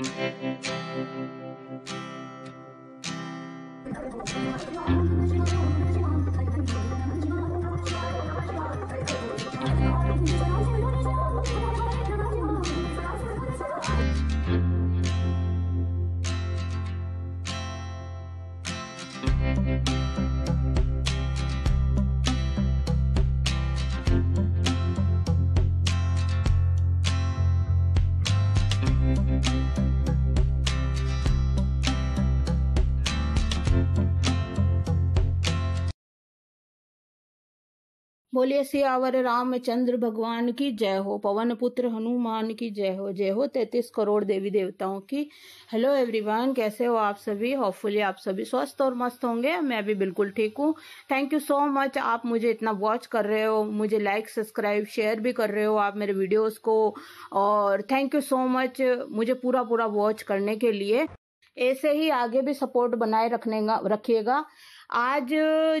I'm going to go to the hospital. भोले सियावर रामचंद्र भगवान की जय हो पवन पुत्र हनुमान की जय हो जय हो तैतीस करोड़ देवी देवताओं की हेलो एवरीवन कैसे हो आप सभी होपफुली आप सभी स्वस्थ और मस्त होंगे मैं भी बिल्कुल ठीक हूँ थैंक यू सो मच आप मुझे इतना वॉच कर रहे हो मुझे लाइक सब्सक्राइब शेयर भी कर रहे हो आप मेरे वीडियोस को और थैंक यू सो मच मुझे पूरा पूरा वॉच करने के लिए ऐसे ही आगे भी सपोर्ट बनाए रखने रखिएगा आज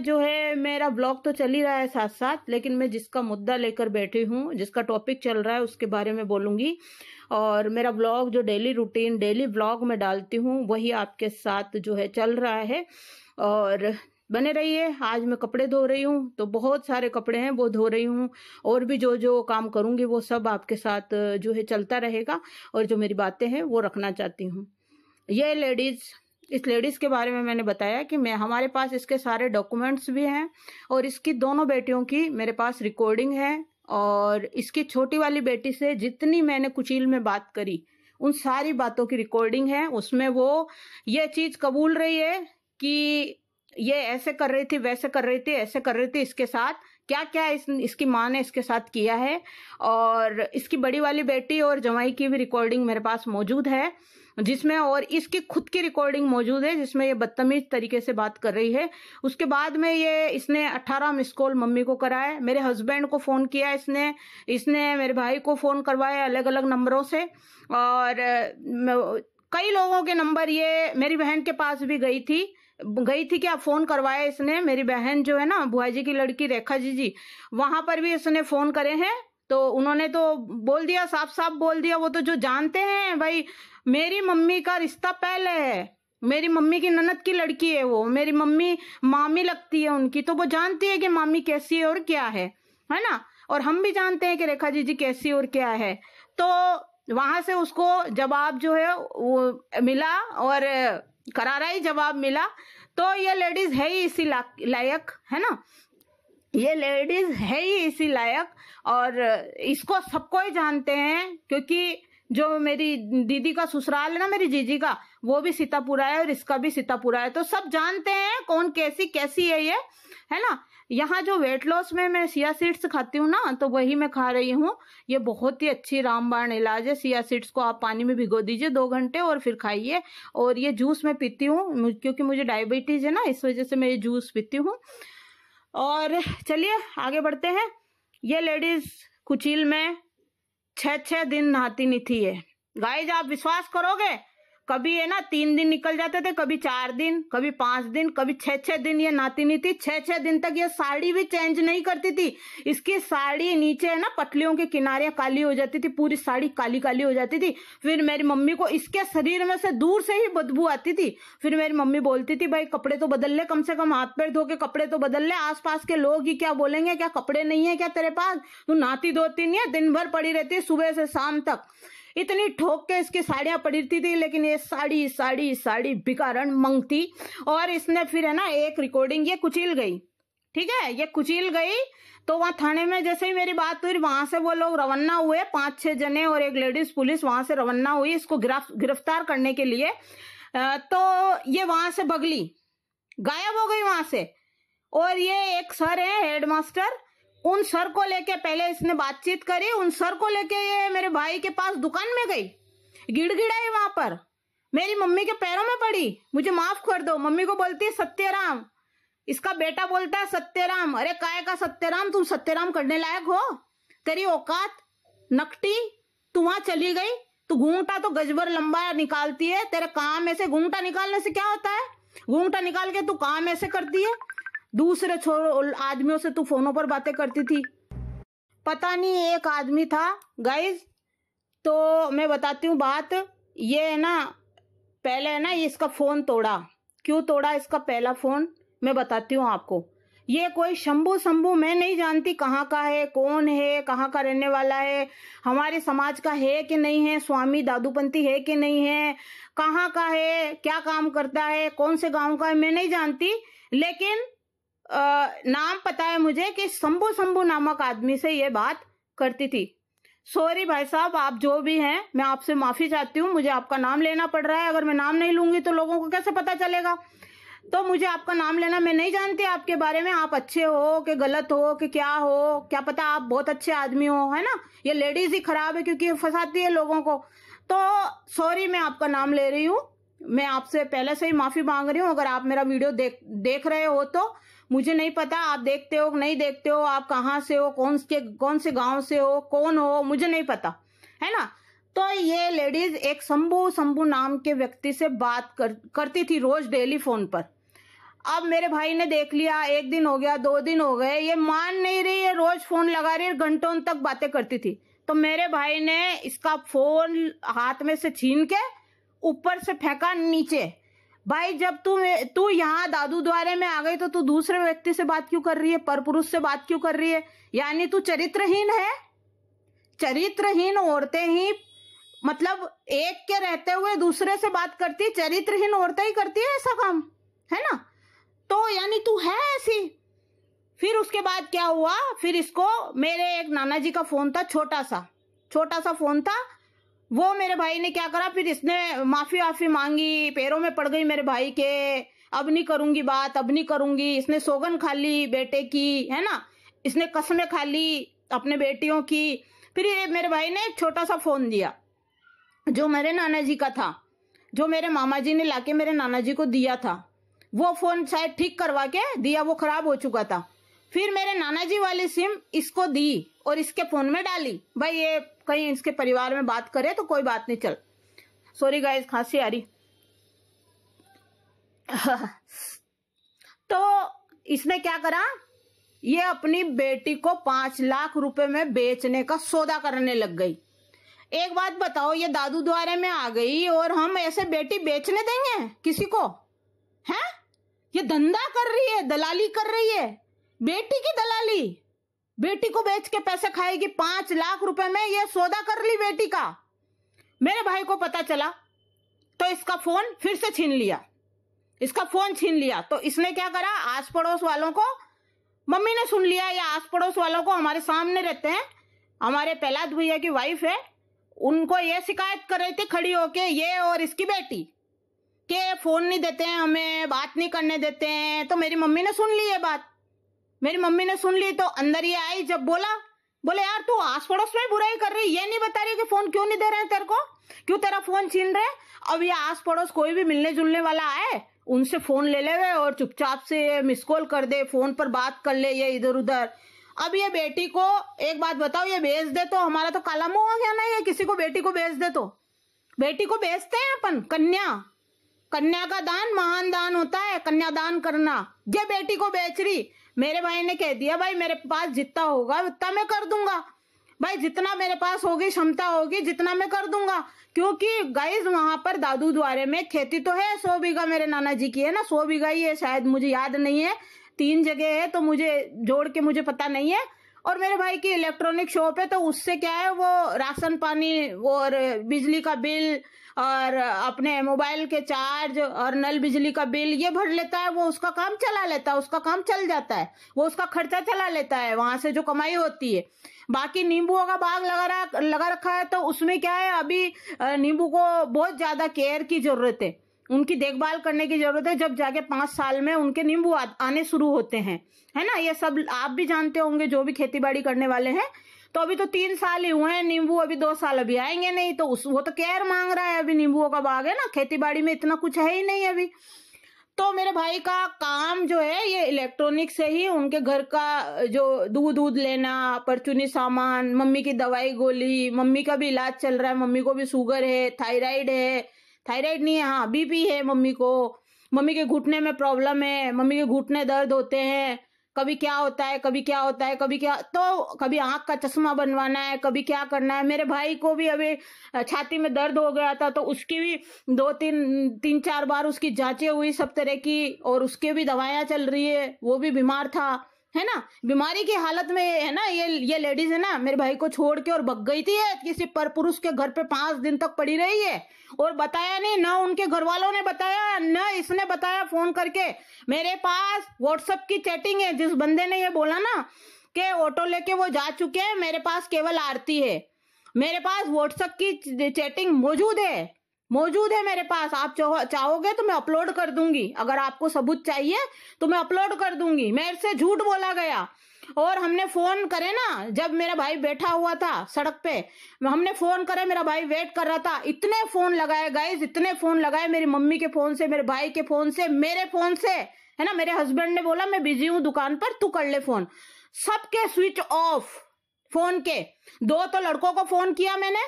जो है मेरा ब्लॉग तो चल ही रहा है साथ साथ लेकिन मैं जिसका मुद्दा लेकर बैठी हूँ जिसका टॉपिक चल रहा है उसके बारे में बोलूँगी और मेरा ब्लॉग जो डेली रूटीन डेली ब्लॉग में डालती हूँ वही आपके साथ जो है चल रहा है और बने रहिए आज मैं कपड़े धो रही हूँ तो बहुत सारे कपड़े हैं वो धो रही हूँ और भी जो जो काम करूँगी वो सब आपके साथ जो है चलता रहेगा और जो मेरी बातें हैं वो रखना चाहती हूँ ये लेडीज़ इस लेडीज़ के बारे में मैंने बताया कि मैं हमारे पास इसके सारे डॉक्यूमेंट्स भी हैं और इसकी दोनों बेटियों की मेरे पास रिकॉर्डिंग है और इसकी छोटी वाली बेटी से जितनी मैंने कुचील में बात करी उन सारी बातों की रिकॉर्डिंग है उसमें वो ये चीज़ कबूल रही है कि ये ऐसे कर रही थी वैसे कर रही थी ऐसे कर रही थी इसके साथ क्या क्या इस, इसकी माँ ने इसके साथ किया है और इसकी बड़ी वाली बेटी और जवाई की भी रिकॉर्डिंग मेरे पास मौजूद है जिसमें और इसकी खुद की रिकॉर्डिंग मौजूद है जिसमें ये बदतमीज तरीके से बात कर रही है उसके बाद में ये इसने अट्ठारह मिस कॉल मम्मी को कराया मेरे हस्बैंड को फ़ोन किया इसने इसने मेरे भाई को फ़ोन करवाया अलग अलग नंबरों से और कई लोगों के नंबर ये मेरी बहन के पास भी गई थी गई थी क्या फोन करवाया इसने मेरी बहन जो है ना बुआ जी की लड़की रेखा जी जी वहां पर भी इसने फोन करे हैं तो उन्होंने तो बोल दिया साफ साफ बोल दिया वो तो जो जानते हैं भाई मेरी मम्मी का रिश्ता पहले है मेरी मम्मी की ननद की लड़की है वो मेरी मम्मी मामी लगती है उनकी तो वो जानती है कि मामी कैसी है और क्या है है ना और हम भी जानते हैं कि रेखा जी जी कैसी और क्या है तो वहां से उसको जवाब जो है वो मिला और करारा ही जवाब मिला तो ये लेडीज है ही इसी लायक है ना ये लेडीज है ही इसी लायक और इसको सबको ही जानते हैं क्योंकि जो मेरी दीदी का ससुराल है ना मेरी जीजी का वो भी सीतापुरा है और इसका भी सीतापुरा है तो सब जानते हैं कौन कैसी कैसी है ये है ना यहाँ जो वेट लॉस में मैं सिया सीड्स खाती हूँ ना तो वही मैं खा रही हूँ ये बहुत ही अच्छी रामबाण इलाज है सिया सीड्स को आप पानी में भिगो दीजिए दो घंटे और फिर खाइए और ये जूस मैं पीती हूँ क्योंकि मुझे डायबिटीज है ना इस वजह से मैं ये जूस पीती हूँ और चलिए आगे बढ़ते हैं ये लेडीज कुचील में छः छः दिन नहाती नहीं थी ये गाइज आप विश्वास करोगे कभी है ना तीन दिन निकल जाते थे कभी चार दिन कभी पांच दिन कभी छह छह दिन ये नाती थी छह छह दिन तक ये साड़ी भी चेंज नहीं करती थी इसकी साड़ी नीचे है ना पटलियों के किनारे काली हो जाती थी पूरी साड़ी काली काली हो जाती थी फिर मेरी मम्मी को इसके शरीर में से दूर से ही बदबू आती थी फिर मेरी मम्मी बोलती थी भाई कपड़े तो बदल ले कम से कम हाथ पैर धो के कपड़े तो बदल ले आस के लोग ही क्या बोलेंगे क्या कपड़े नहीं है क्या तेरे पास तू नाती धोती नहीं है दिन भर पड़ी रहती है सुबह से शाम तक इतनी ठोक के इसकी साड़ियां पड़ी थी लेकिन ये साड़ी साड़ी साड़ी भिकारण मंग थी और इसने फिर है ना एक रिकॉर्डिंग ये कुचिल गई ठीक है ये कुचिल गई तो वहां थाने में जैसे ही मेरी बात हुई वहां से वो लोग रवाना हुए पांच छह जने और एक लेडीज पुलिस वहां से रवाना हुई इसको गिरफ्तार करने के लिए तो ये वहां से भगली गायब हो गई वहां से और ये एक सर है हेडमास्टर उन सर को लेके पहले इसने बातचीत करी उन सर को लेके ये मेरे भाई के पास दुकान में गई गिड़गिड़ाई वहां पर मेरी मम्मी के पैरों में पड़ी मुझे माफ कर दो मम्मी को बोलती है सत्यराम इसका बेटा बोलता है सत्यराम अरे काय का सत्यराम तुम सत्यराम करने लायक हो तेरी औकात नकटी तू वहां चली गई तू घूंगटा तो गजबर लंबा निकालती है तेरे काम ऐसे घूंगटा निकालने से क्या होता है घूंगटा निकाल के तू काम ऐसे करती है दूसरे छोर आदमियों से तू फोनों पर बातें करती थी पता नहीं एक आदमी था गाइज तो मैं बताती हूँ बात ये है ना पहले है ना इसका फोन तोड़ा क्यों तोड़ा इसका पहला फोन मैं बताती हूँ आपको ये कोई शंभू शंभू मैं नहीं जानती कहाँ का है कौन है कहाँ का रहने वाला है हमारे समाज का है कि नहीं है स्वामी दादूपंथी है कि नहीं है कहाँ का है क्या काम करता है कौन से गांव का है मैं नहीं जानती लेकिन आ, नाम पता है मुझे कि शंभु शंभु नामक आदमी से ये बात करती थी सॉरी भाई साहब आप जो भी हैं मैं आपसे माफी चाहती हूँ मुझे आपका नाम लेना पड़ रहा है अगर मैं नाम नहीं लूंगी तो लोगों को कैसे पता चलेगा तो मुझे आपका नाम लेना मैं नहीं जानती आपके बारे में आप अच्छे हो कि गलत हो कि क्या हो क्या पता आप बहुत अच्छे आदमी हो है ना ये लेडीज ही खराब है क्योंकि फंसाती है लोगों को तो सॉरी मैं आपका नाम ले रही हूँ मैं आपसे पहले से ही माफी मांग रही हूँ अगर आप मेरा वीडियो देख देख रहे हो तो मुझे नहीं पता आप देखते हो नहीं देखते हो आप कहाँ से हो कौन से कौन से गांव से हो कौन हो मुझे नहीं पता है ना तो ये लेडीज एक शंभू शंभू नाम के व्यक्ति से बात कर, करती थी रोज डेली फोन पर अब मेरे भाई ने देख लिया एक दिन हो गया दो दिन हो गए ये मान नहीं रही ये रोज फोन लगा रही घंटों तक बातें करती थी तो मेरे भाई ने इसका फोन हाथ में से छीन के ऊपर से फेंका नीचे भाई जब तू तू यहाँ दादू द्वारे में आ गई तो तू दूसरे व्यक्ति से बात क्यों कर रही है पर पुरुष से बात क्यों कर रही है यानी तू चरित्रहीन है चरित्रहीन औरतें ही मतलब एक के रहते हुए दूसरे से बात करती चरित्रहीन औरतें ही करती है ऐसा काम है ना तो यानी तू है ऐसी फिर उसके बाद क्या हुआ फिर इसको मेरे एक नाना जी का फोन था छोटा सा छोटा सा फोन था वो मेरे भाई ने क्या करा फिर इसने माफी वाफी मांगी पैरों में पड़ गई मेरे भाई के अब नहीं करूंगी बात अब नहीं करूंगी इसने सोगन खा ली बेटे की है ना इसने कसमें खा ली अपने बेटियों की फिर ये मेरे भाई ने एक छोटा सा फोन दिया जो मेरे नाना जी का था जो मेरे मामा जी ने लाके मेरे नाना जी को दिया था वो फोन शायद ठीक करवा के दिया वो खराब हो चुका था फिर मेरे नाना जी वाली सिम इसको दी और इसके फोन में डाली भाई ये कहीं इसके परिवार में बात करे तो कोई बात नहीं चल सॉरी गाइस खांसी आ रही तो इसने क्या करा ये अपनी बेटी को पांच लाख रुपए में बेचने का सौदा करने लग गई एक बात बताओ ये दादू द्वारे में आ गई और हम ऐसे बेटी बेचने देंगे किसी को हैं ये धंधा कर रही है दलाली कर रही है बेटी की दलाली बेटी को बेच के पैसे खाएगी पांच लाख रुपए में यह सौदा कर ली बेटी का मेरे भाई को पता चला तो इसका फोन फिर से छीन लिया इसका फोन छीन लिया तो इसने क्या करा आस पड़ोस वालों को मम्मी ने सुन लिया या आस पड़ोस वालों को हमारे सामने रहते हैं हमारे प्रहलाद भैया की वाइफ है उनको ये शिकायत कर रही थी खड़ी होके ये और इसकी बेटी के फोन नहीं देते हैं हमें बात नहीं करने देते हैं तो मेरी मम्मी ने सुन ली ये बात मेरी मम्मी ने सुन ली तो अंदर ही आई जब बोला बोले यार तू आस पड़ोस में बुराई कर रही ये नहीं बता रही कि फोन क्यों नहीं दे रहे तेरे को क्यों तेरा फोन छीन रहे अब ये आस पड़ोस कोई भी मिलने जुलने वाला आए उनसे फोन ले ले और चुपचाप से मिस कॉल कर दे फोन पर बात कर ले ये इधर उधर अब ये बेटी को एक बात बताओ ये बेच दे तो हमारा तो काला मुंह हो गया ना ये किसी को बेटी को बेच दे तो बेटी को बेचते हैं अपन कन्या कन्या का दान महान दान होता है कन्यादान करना ये बेटी को बेच रही मेरे भाई ने कह दिया भाई मेरे पास जितना होगा उतना मैं कर दूंगा भाई जितना मेरे पास होगी क्षमता होगी जितना मैं कर दूंगा क्योंकि गाइज वहां पर दादू द्वारे में खेती तो है सौ बीघा मेरे नाना जी की है ना सौ बीघा ही है शायद मुझे याद नहीं है तीन जगह है तो मुझे जोड़ के मुझे पता नहीं है और मेरे भाई की इलेक्ट्रॉनिक शॉप है तो उससे क्या है वो राशन पानी वो और बिजली का बिल और अपने मोबाइल के चार्ज और नल बिजली का बिल ये भर लेता है वो उसका काम चला लेता है उसका काम चल जाता है वो उसका खर्चा चला लेता है वहां से जो कमाई होती है बाकी नींबू का बाग लगा लगा रखा है तो उसमें क्या है अभी नींबू को बहुत ज्यादा केयर की जरूरत है उनकी देखभाल करने की जरूरत है जब जाके पांच साल में उनके नींबू आने शुरू होते हैं है ना ये सब आप भी जानते होंगे जो भी खेती बाड़ी करने वाले हैं तो अभी तो तीन साल ही हुए हैं नींबू अभी दो साल अभी आएंगे नहीं तो उस वो तो केयर मांग रहा है अभी नींबूओं का बाग है ना खेती बाड़ी में इतना कुछ है ही नहीं अभी तो मेरे भाई का काम जो है ये इलेक्ट्रॉनिक से ही उनके घर का जो दूध दूध लेना परचूनी सामान मम्मी की दवाई गोली मम्मी का भी इलाज चल रहा है मम्मी को भी शुगर है थायराइड है थायराइड नहीं है हाँ बीपी है मम्मी को मम्मी के घुटने में प्रॉब्लम है मम्मी के घुटने दर्द होते हैं कभी क्या होता है कभी क्या होता है कभी क्या तो कभी आंख का चश्मा बनवाना है कभी क्या करना है मेरे भाई को भी अभी छाती में दर्द हो गया था तो उसकी भी दो तीन तीन चार बार उसकी जांचें हुई सब तरह की और उसके भी दवाइयाँ चल रही है वो भी बीमार था है ना बीमारी की हालत में है ना ये ये लेडीज है ना मेरे भाई को छोड़ के और भग गई थी किसी पर पुरुष के घर पे पांच दिन तक पड़ी रही है और बताया नहीं ना उनके घर वालों ने बताया ना इसने बताया फोन करके मेरे पास व्हाट्सएप की चैटिंग है जिस बंदे ने ये बोला ना कि ऑटो लेके वो जा चुके हैं मेरे पास केवल आरती है मेरे पास व्हाट्सएप की चैटिंग मौजूद है मौजूद है मेरे पास आप चाहोगे तो मैं अपलोड कर दूंगी अगर आपको सबूत चाहिए तो मैं अपलोड कर दूंगी मेरे से झूठ बोला गया और हमने फोन करे ना जब मेरा भाई बैठा हुआ था सड़क पे हमने फोन करे मेरा भाई वेट कर रहा था इतने फोन लगाए गए इतने फोन लगाए मेरी मम्मी के फोन से मेरे भाई के फोन से मेरे फोन से है ना मेरे हस्बैंड ने बोला मैं बिजी हूं दुकान पर तू कर ले फोन सबके स्विच ऑफ फोन के दो तो लड़कों को फोन किया मैंने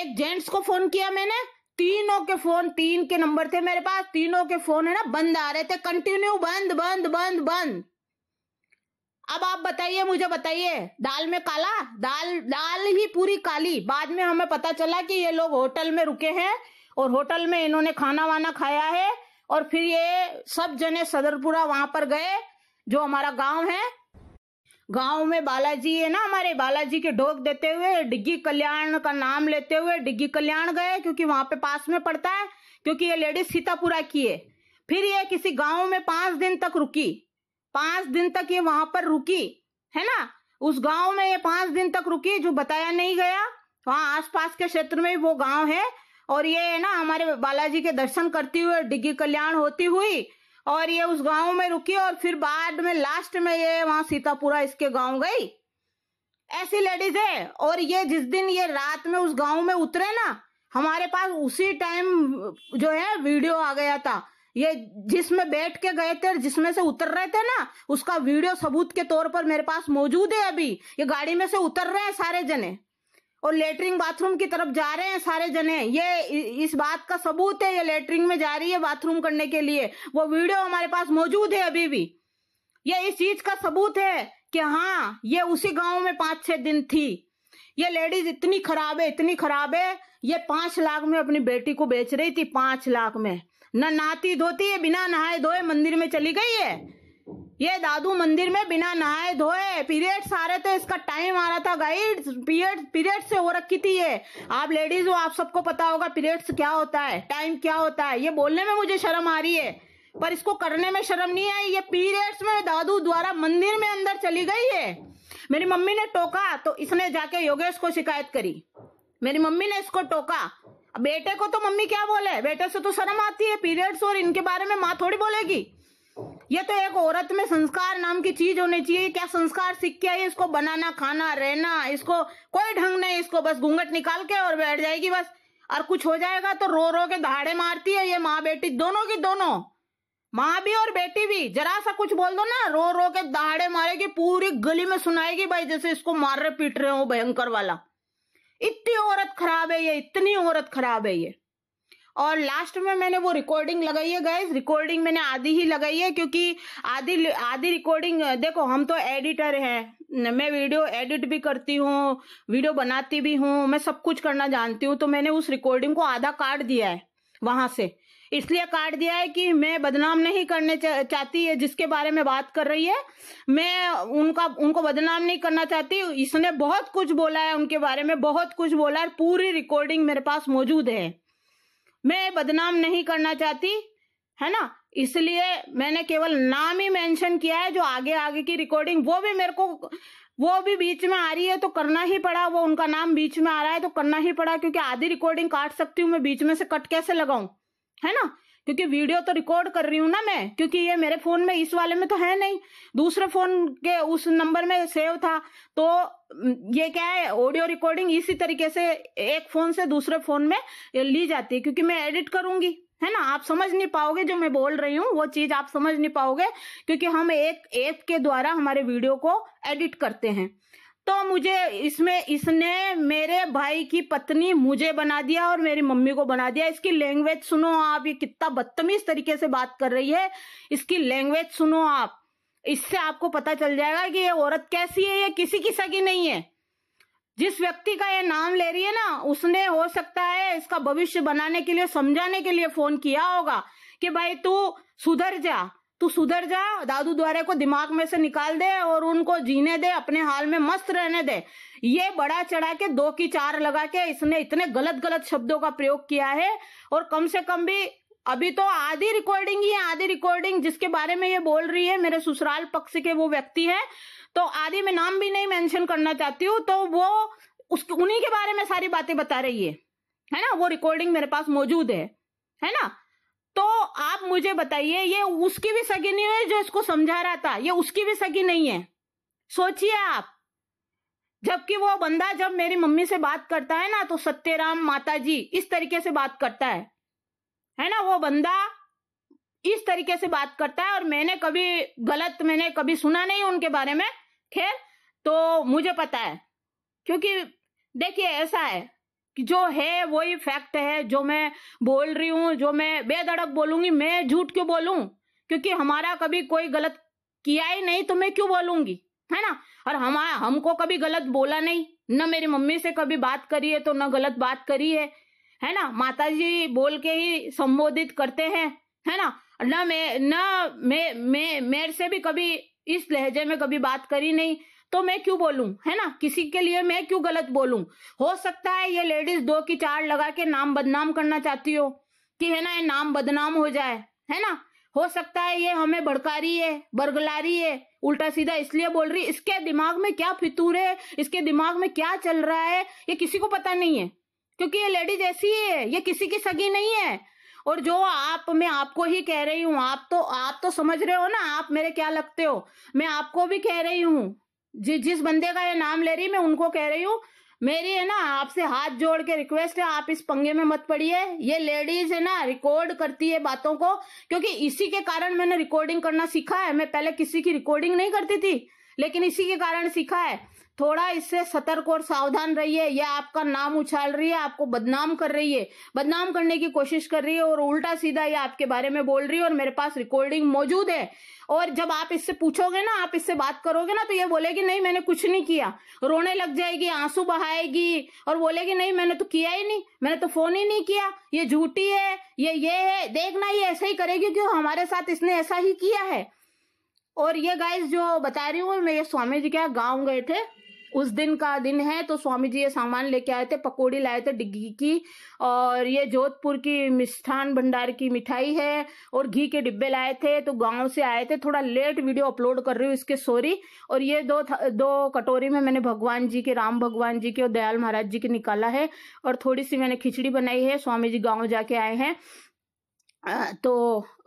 एक जेंट्स को फोन किया मैंने तीनों के फोन तीन के नंबर थे मेरे पास तीनों के फोन है ना बंद आ रहे थे कंटिन्यू बंद बंद बंद बंद अब आप बताइए मुझे बताइए दाल में काला दाल दाल ही पूरी काली बाद में हमें पता चला कि ये लोग होटल में रुके हैं और होटल में इन्होंने खाना वाना खाया है और फिर ये सब जने सदरपुरा वहां पर गए जो हमारा गांव है गांव में बालाजी है ना हमारे बालाजी के ढोक देते हुए डिग्गी कल्याण का नाम लेते हुए डिग्गी कल्याण गए क्योंकि वहां पे पास में पड़ता है क्योंकि ये लेडीज सीतापुरा की है फिर ये किसी गांव में पांच दिन तक रुकी पांच दिन तक ये वहां पर रुकी है ना उस गांव में ये पांच दिन तक रुकी जो बताया नहीं गया आस आसपास के क्षेत्र में वो गांव है और ये है ना हमारे बालाजी के दर्शन करती हुई डिग्गी कल्याण होती हुई और ये उस गांव में रुकी और फिर बाद में लास्ट में ये वहां सीतापुरा इसके गांव गई ऐसी लेडीज है और ये जिस दिन ये रात में उस गांव में उतरे ना हमारे पास उसी टाइम जो है वीडियो आ गया था ये जिसमें बैठ के गए थे जिसमें से उतर रहे थे ना उसका वीडियो सबूत के तौर पर मेरे पास मौजूद है अभी ये गाड़ी में से उतर रहे हैं सारे जने और लेटरिंग बाथरूम की तरफ जा रहे हैं सारे जने ये इस बात का सबूत है ये लेटरिंग में जा रही है बाथरूम करने के लिए वो वीडियो हमारे पास मौजूद है अभी भी ये इस चीज का सबूत है कि हाँ ये उसी गांव में पांच छह दिन थी ये लेडीज इतनी खराब है इतनी खराब है ये पांच लाख में अपनी बेटी को बेच रही थी पांच लाख में न ना धोती है बिना नहाए धोए मंदिर में चली गई है ये दादू मंदिर में बिना नहाए धोए पीरियड्स आ रहे थे इसका टाइम आ रहा था गाइड पीरियड पीरियड से हो रखी थी ये आप लेडीज हो आप सबको पता होगा पीरियड्स क्या होता है टाइम क्या होता है ये बोलने में मुझे शर्म आ रही है पर इसको करने में शर्म नहीं आई ये पीरियड्स में दादू द्वारा मंदिर में अंदर चली गई है मेरी मम्मी ने टोका तो इसने जाके योगेश को शिकायत करी मेरी मम्मी ने इसको टोका बेटे को तो मम्मी क्या बोले बेटे से तो शर्म आती है पीरियड्स और इनके बारे में माँ थोड़ी बोलेगी ये तो एक औरत में संस्कार नाम की चीज होनी चाहिए क्या संस्कार सीख के आई इसको बनाना खाना रहना इसको कोई ढंग नहीं इसको बस घूंघट निकाल के और बैठ जाएगी बस और कुछ हो जाएगा तो रो रो के दहाड़े मारती है ये माँ बेटी दोनों की दोनों माँ भी और बेटी भी जरा सा कुछ बोल दो ना रो रो के दहाड़े मारेगी पूरी गली में सुनाएगी भाई जैसे इसको मार रहे पीट रहे हो भयंकर वाला इतनी औरत खराब है ये इतनी औरत खराब है ये और लास्ट में मैंने वो रिकॉर्डिंग लगाई है गाइज रिकॉर्डिंग मैंने आधी ही लगाई है क्योंकि आधी आधी रिकॉर्डिंग देखो हम तो एडिटर हैं मैं वीडियो एडिट भी करती हूँ वीडियो बनाती भी हूँ मैं सब कुछ करना जानती हूँ तो मैंने उस रिकॉर्डिंग को आधा काट दिया है वहां से इसलिए काट दिया है कि मैं बदनाम नहीं करने चा, चाहती है जिसके बारे में बात कर रही है मैं उनका उनको बदनाम नहीं करना चाहती इसने बहुत कुछ बोला है उनके बारे में बहुत कुछ बोला है पूरी रिकॉर्डिंग मेरे पास मौजूद है मैं बदनाम नहीं करना चाहती है ना इसलिए मैंने केवल नाम ही मेंशन किया है जो आगे आगे की रिकॉर्डिंग वो भी मेरे को वो भी बीच में आ रही है तो करना ही पड़ा वो उनका नाम बीच में आ रहा है तो करना ही पड़ा क्योंकि आधी रिकॉर्डिंग काट सकती हूँ मैं बीच में से कट कैसे लगाऊं है ना क्योंकि वीडियो तो रिकॉर्ड कर रही हूँ ना मैं क्योंकि ये मेरे फोन में इस वाले में तो है नहीं दूसरे फोन के उस नंबर में सेव था तो हम्म, ये क्या है ऑडियो रिकॉर्डिंग इसी तरीके से एक फोन से दूसरे फोन में ली जाती है क्योंकि मैं एडिट करूंगी है ना आप समझ नहीं पाओगे जो मैं बोल रही हूँ वो चीज आप समझ नहीं पाओगे क्योंकि हम एक ऐप के द्वारा हमारे वीडियो को एडिट करते हैं तो मुझे इसमें इसने मेरे भाई की पत्नी मुझे बना दिया और मेरी मम्मी को बना दिया इसकी लैंग्वेज सुनो आप ये कितना बदतमीज तरीके से बात कर रही है इसकी लैंग्वेज सुनो आप इससे आपको पता चल जाएगा कि ये औरत कैसी है ये किसी की सगी नहीं है जिस व्यक्ति का ये नाम ले रही है ना उसने हो सकता है इसका भविष्य बनाने के लिए समझाने के लिए फोन किया होगा कि भाई तू सुधर जा तू सुधर जा दादू द्वारे को दिमाग में से निकाल दे और उनको जीने दे अपने हाल में मस्त रहने दे ये बड़ा चढ़ा के दो की चार लगा के इसने इतने गलत गलत शब्दों का प्रयोग किया है और कम से कम भी अभी तो आधी रिकॉर्डिंग ही है आधी रिकॉर्डिंग जिसके बारे में ये बोल रही है मेरे ससुराल पक्ष के वो व्यक्ति है तो आधी में नाम भी नहीं मेंशन करना चाहती हूँ तो वो उसके उन्हीं के बारे में सारी बातें बता रही है है ना वो रिकॉर्डिंग मेरे पास मौजूद है है ना तो आप मुझे बताइए ये उसकी भी सगी नहीं है जो इसको समझा रहा था ये उसकी भी सगी नहीं है सोचिए आप जबकि वो बंदा जब मेरी मम्मी से बात करता है ना तो सत्यराम माता जी इस तरीके से बात करता है है ना वो बंदा इस तरीके से बात करता है और मैंने कभी गलत मैंने कभी सुना नहीं उनके बारे में खैर तो मुझे पता है क्योंकि देखिए ऐसा है कि जो है वही फैक्ट है जो मैं बोल रही हूँ जो मैं बेधड़क बोलूंगी मैं झूठ क्यों बोलूं क्योंकि हमारा कभी कोई गलत किया ही नहीं तो मैं क्यों बोलूंगी है ना और हमारा हमको कभी गलत बोला नहीं न मेरी मम्मी से कभी बात करी है तो न गलत बात करी है है ना माता जी बोल के ही संबोधित करते हैं है ना न मैं न मैं मैं मेरे से भी कभी इस लहजे में कभी बात करी नहीं तो मैं क्यों बोलूं है ना किसी के लिए मैं क्यों गलत बोलूं हो सकता है ये लेडीज दो की चार लगा के नाम बदनाम करना चाहती हो कि है ना ये नाम बदनाम हो जाए है ना हो सकता है ये हमें भड़का रही है बरगला रही है उल्टा सीधा इसलिए बोल रही इसके दिमाग में क्या फितूर है इसके दिमाग में क्या चल रहा है ये किसी को पता नहीं है क्योंकि ये लेडीज ऐसी ही है ये किसी की सगी नहीं है और जो आप मैं आपको ही कह रही हूँ आप तो आप तो समझ रहे हो ना आप मेरे क्या लगते हो मैं आपको भी कह रही हूँ जि, जिस बंदे का ये नाम ले रही मैं उनको कह रही हूँ मेरी है ना आपसे हाथ जोड़ के रिक्वेस्ट है आप इस पंगे में मत पड़िए ये लेडीज है ना रिकॉर्ड करती है बातों को क्योंकि इसी के कारण मैंने रिकॉर्डिंग करना सीखा है मैं पहले किसी की रिकॉर्डिंग नहीं करती थी लेकिन इसी के कारण सीखा है थोड़ा इससे सतर्क और सावधान रहिए यह आपका नाम उछाल रही है आपको बदनाम कर रही है बदनाम करने की कोशिश कर रही है और उल्टा सीधा ये आपके बारे में बोल रही है और मेरे पास रिकॉर्डिंग मौजूद है और जब आप इससे पूछोगे ना आप इससे बात करोगे ना तो ये बोलेगी नहीं मैंने कुछ नहीं किया रोने लग जाएगी आंसू बहाएगी और बोलेगी नहीं मैंने तो किया ही नहीं मैंने तो फोन ही नहीं किया ये झूठी है ये ये है देखना ये ऐसा ही करेगी क्यों हमारे साथ इसने ऐसा ही किया है और ये गाइस जो बता रही हूँ मेरे स्वामी जी क्या गाँव गए थे उस दिन का दिन है तो स्वामी जी ये सामान लेके आए थे पकोड़ी लाए थे डिग्गी की और ये जोधपुर की मिष्ठान भंडार की मिठाई है और घी के डिब्बे लाए थे तो गांव से आए थे थोड़ा लेट वीडियो अपलोड कर रही हूँ इसके सॉरी और ये दो दो कटोरी में मैंने भगवान जी के राम भगवान जी के और दयाल महाराज जी के निकाला है और थोड़ी सी मैंने खिचड़ी बनाई है स्वामी जी गाँव जाके आए हैं तो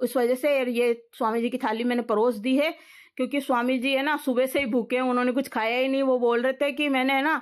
उस वजह से ये स्वामी जी की थाली मैंने परोस दी है क्योंकि स्वामी जी है ना सुबह से ही भूखे हैं उन्होंने कुछ खाया ही नहीं वो बोल रहे थे कि मैंने है ना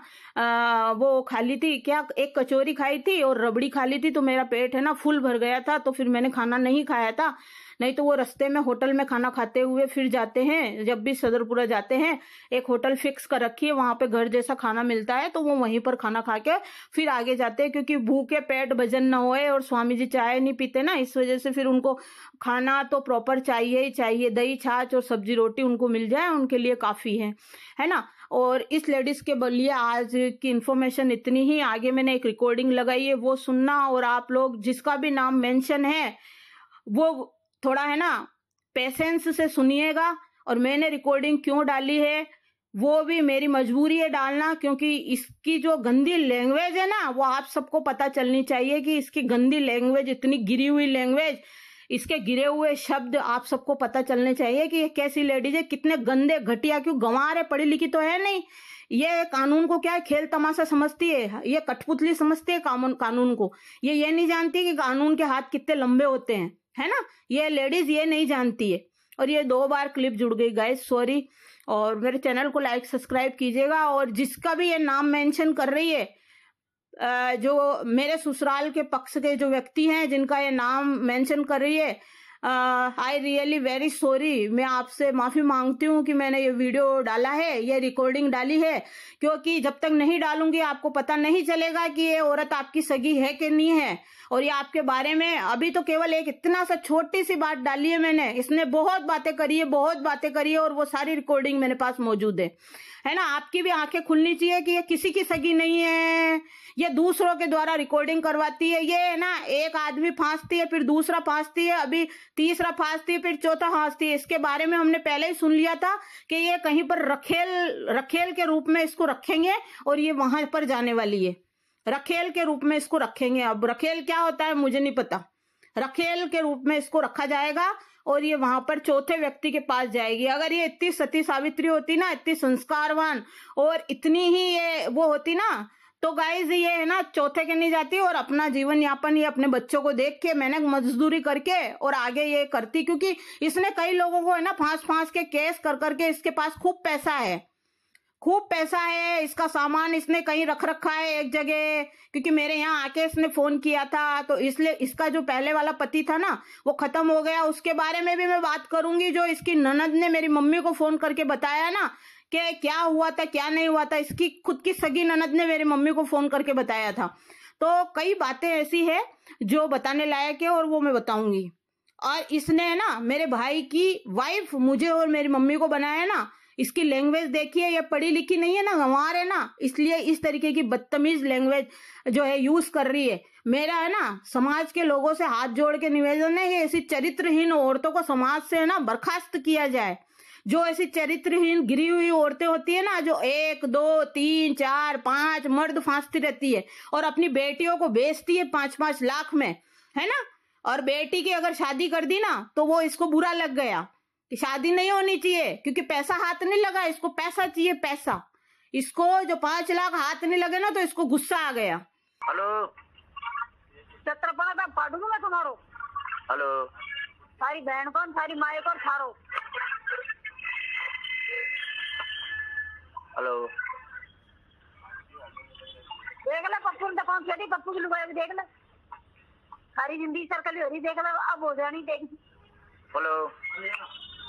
आ, वो खा ली थी क्या एक कचोरी खाई थी और रबड़ी खा ली थी तो मेरा पेट है ना फुल भर गया था तो फिर मैंने खाना नहीं खाया था नहीं तो वो रस्ते में होटल में खाना खाते हुए फिर जाते हैं जब भी सदरपुरा जाते हैं एक होटल फिक्स कर रखी है वहां पे घर जैसा खाना मिलता है तो वो वहीं पर खाना खा के फिर आगे जाते हैं क्योंकि भूखे पेट भजन न होए और स्वामी जी चाय नहीं पीते ना इस वजह से फिर उनको खाना तो प्रॉपर चाहिए ही चाहिए दही छाछ और सब्जी रोटी उनको मिल जाए उनके लिए काफी है है ना और इस लेडीज के बलिए आज की इन्फॉर्मेशन इतनी ही आगे मैंने एक रिकॉर्डिंग लगाई है वो सुनना और आप लोग जिसका भी नाम मेंशन है वो थोड़ा है ना पेशेंस से सुनिएगा और मैंने रिकॉर्डिंग क्यों डाली है वो भी मेरी मजबूरी है डालना क्योंकि इसकी जो गंदी लैंग्वेज है ना वो आप सबको पता चलनी चाहिए कि इसकी गंदी लैंग्वेज इतनी गिरी हुई लैंग्वेज इसके गिरे हुए शब्द आप सबको पता चलने चाहिए कि ये कैसी लेडीज है कितने गंदे घटिया क्यों गंवार है पढ़ी लिखी तो है नहीं ये कानून को क्या है खेल तमाशा समझती है ये कठपुतली समझती है कानून को ये ये नहीं जानती कि कानून के हाथ कितने लंबे होते हैं है ना ये लेडीज ये नहीं जानती है और ये दो बार क्लिप जुड़ गई गाय सॉरी और मेरे चैनल को लाइक सब्सक्राइब कीजिएगा और जिसका भी ये नाम मेंशन कर रही है जो मेरे ससुराल के पक्ष के जो व्यक्ति हैं जिनका ये नाम मेंशन कर रही है आई रियली वेरी सॉरी मैं आपसे माफी मांगती हूँ कि मैंने ये वीडियो डाला है ये रिकॉर्डिंग डाली है क्योंकि जब तक नहीं डालूंगी आपको पता नहीं चलेगा कि ये औरत आपकी सगी है कि नहीं है और ये आपके बारे में अभी तो केवल एक इतना सा छोटी सी बात डाली है मैंने इसने बहुत बातें करी है बहुत बातें करी है और वो सारी रिकॉर्डिंग मेरे पास मौजूद है है ना आपकी भी आंखें खुलनी चाहिए कि ये किसी की सगी नहीं है ये दूसरों के द्वारा रिकॉर्डिंग करवाती है ये है ना एक आदमी फांसती है फिर दूसरा फांसती है अभी तीसरा फांसती है फिर चौथा फांसती है इसके बारे में हमने पहले ही सुन लिया था कि ये कहीं पर रखेल रखेल के रूप में इसको रखेंगे और ये वहां पर जाने वाली है रखेल के रूप में इसको रखेंगे अब रखेल क्या होता है मुझे नहीं पता रखेल के रूप में इसको रखा जाएगा और ये वहां पर चौथे व्यक्ति के पास जाएगी अगर ये इतनी सती सावित्री होती ना इतनी संस्कारवान और इतनी ही ये वो होती ना तो गाइज ये है ना चौथे के नहीं जाती और अपना जीवन यापन ये अपने बच्चों को देख के मैंने मजदूरी करके और आगे ये करती क्योंकि इसने कई लोगों को है ना फांस फांस के केस कर करके इसके पास खूब पैसा है खूब पैसा है इसका सामान इसने कहीं रख रखा है एक जगह क्योंकि मेरे यहाँ आके इसने फोन किया था तो इसलिए इसका जो पहले वाला पति था ना वो खत्म हो गया उसके बारे में भी मैं बात करूंगी जो इसकी ननद ने मेरी मम्मी को फोन करके बताया ना कि क्या हुआ था क्या नहीं हुआ था इसकी खुद की सगी ननद ने मेरी मम्मी को फोन करके बताया था तो कई बातें ऐसी है जो बताने लायक है और वो मैं बताऊंगी और इसने ना मेरे भाई की वाइफ मुझे और मेरी मम्मी को बनाया ना इसकी लैंग्वेज देखिए ये पढ़ी लिखी नहीं है ना गंवार है ना इसलिए इस तरीके की बदतमीज लैंग्वेज जो है यूज कर रही है मेरा है ना समाज के लोगों से हाथ जोड़ के निवेदन है ऐसी चरित्रहीन औरतों को समाज से है ना बर्खास्त किया जाए जो ऐसी चरित्रहीन गिरी हुई औरतें होती है ना जो एक दो तीन चार पांच मर्द फांसती रहती है और अपनी बेटियों को बेचती है पांच पांच लाख में है ना और बेटी की अगर शादी कर दी ना तो वो इसको बुरा लग गया कि शादी नहीं होनी चाहिए क्योंकि पैसा हाथ नहीं लगा इसको पैसा चाहिए पैसा इसको जो पांच लाख हाथ नहीं लगे ना तो इसको गुस्सा आ गया हेलो छत्रपा तुम्हारो हेलो सारी बहन सारी माए थारो हेलो देख ले पप्पू ने तो पप्पू की लुगाई देख ले सारी जिंदगी सर्कल हो रही देख ले अब हो जानी देख हेलो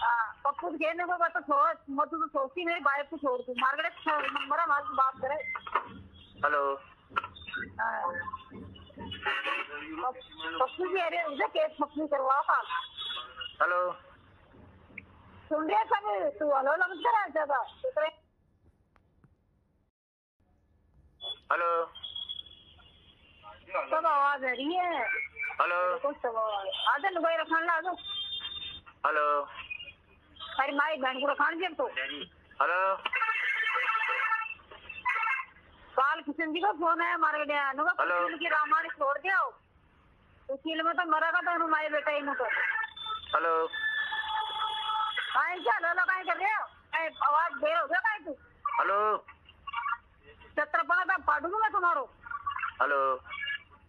पप्पू हाँ, कहने को बात तो मैं तो सोचती मेरी बाइक को छोड़ दूँ मार्गरेट मेरा मार्ग तो बात करे हेलो हाँ। तो पप्पू जी अरे उसे केस पप्पू करवाओ का हेलो सुन रहे सब तू हेलो लग है ज्यादा हेलो सब आवाज आ रही है हेलो कुछ सब आवाज आदन कोई रखना ला दो हेलो તારી મારી ગાંડકુડો ખાણ જેમ તો हेलो काल किशन जी का फोन है हमारे हेलो की रामायण छोड़ दिया वकील तो में तो मरा का था तो मारे बेटा इन तो हेलो काहे चल हेलो काहे कर रहे हो काहे आवाज दे रहे हो काहे तू हेलो छत्रपना था पाडू मैं तुम्हारो हेलो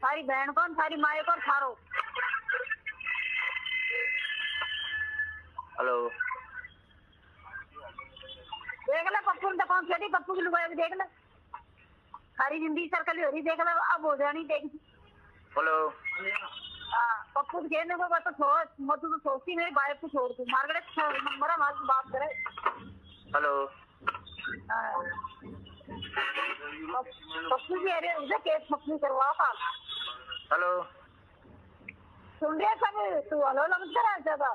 सारी बहन कौन सारी माए कौन थारो हेलो ਹੁੰਦਾ ਪਹੁੰਚਿਆ ਦੀ ਪੱਪੂ ਨੂੰ ਹੋਇਆ ਦੇਖ ਲੈ ਸਾਰੀ ਜ਼ਿੰਦਗੀ ਸਰਕਲ ਹੋ ਦੇਖ ਲੈ अब हो जानी देख हेलो पप्पू के ने बात तो मत तो सोचती मेरी बाइक को छोड़ तू मार्गरेट मेरा मां से बात करे हेलो पप्पू जी अरे उसे केस पप्पू करवाओ का हेलो सुन रहे सब तू हेलो लग रहा है ज्यादा